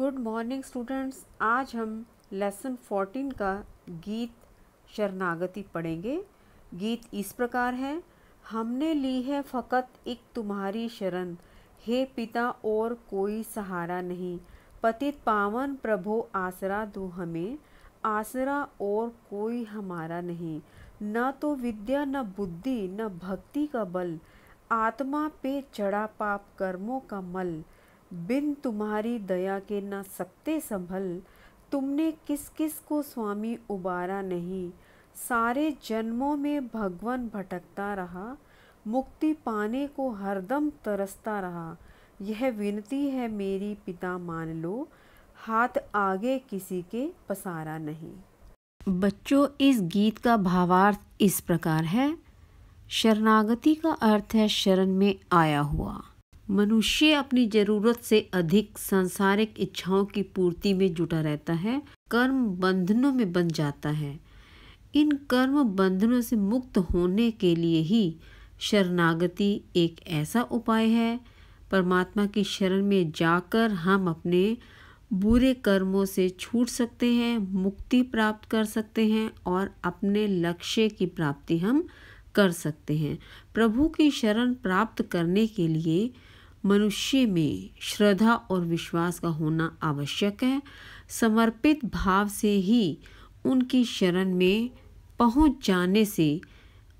good morning students आज हम lesson 14 का गीत शरणागति पढ़ेंगे गीत इस प्रकार है हमने ली है फ़कत एक तुम्हारी शरण हे पिता और कोई सहारा नहीं पतित पावन प्रभो आसरा दो हमें आसरा और कोई हमारा नहीं न तो विद्या न बुद्धि न भक्ति का बल आत्मा पे चढ़ा पाप कर्मों का मल बिन तुम्हारी दया के ना सकते संभल तुमने किस किस को स्वामी उबारा नहीं सारे जन्मों में भगवान भटकता रहा मुक्ति पाने को हरदम तरसता रहा यह विनती है मेरी पिता मान लो हाथ आगे किसी के पसारा नहीं बच्चों इस गीत का भावार्थ इस प्रकार है शरणागति का अर्थ है शरण में आया हुआ मनुष्य अपनी जरूरत से अधिक सांसारिक इच्छाओं की पूर्ति में जुटा रहता है कर्म बंधनों में बन जाता है इन कर्म बंधनों से मुक्त होने के लिए ही शरणागति एक ऐसा उपाय है परमात्मा की शरण में जाकर हम अपने बुरे कर्मों से छूट सकते हैं मुक्ति प्राप्त कर सकते हैं और अपने लक्ष्य की प्राप्ति हम कर सकते हैं प्रभु की शरण प्राप्त करने के लिए मनुष्य में श्रद्धा और विश्वास का होना आवश्यक है समर्पित भाव से ही उनकी शरण में पहुंच जाने से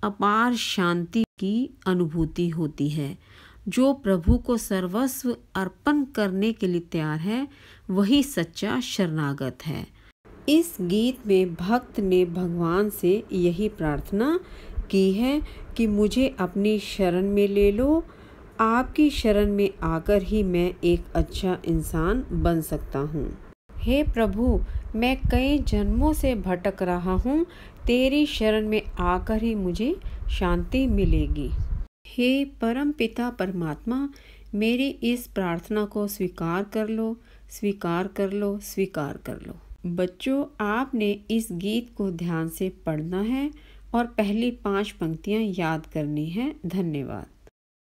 अपार शांति की अनुभूति होती है जो प्रभु को सर्वस्व अर्पण करने के लिए तैयार है वही सच्चा शरणागत है इस गीत में भक्त ने भगवान से यही प्रार्थना की है कि मुझे अपनी शरण में ले लो आपकी शरण में आकर ही मैं एक अच्छा इंसान बन सकता हूँ हे प्रभु मैं कई जन्मों से भटक रहा हूँ तेरी शरण में आकर ही मुझे शांति मिलेगी हे परम पिता परमात्मा मेरी इस प्रार्थना को स्वीकार कर लो स्वीकार कर लो स्वीकार कर लो बच्चों आपने इस गीत को ध्यान से पढ़ना है और पहली पांच पंक्तियाँ याद करनी है धन्यवाद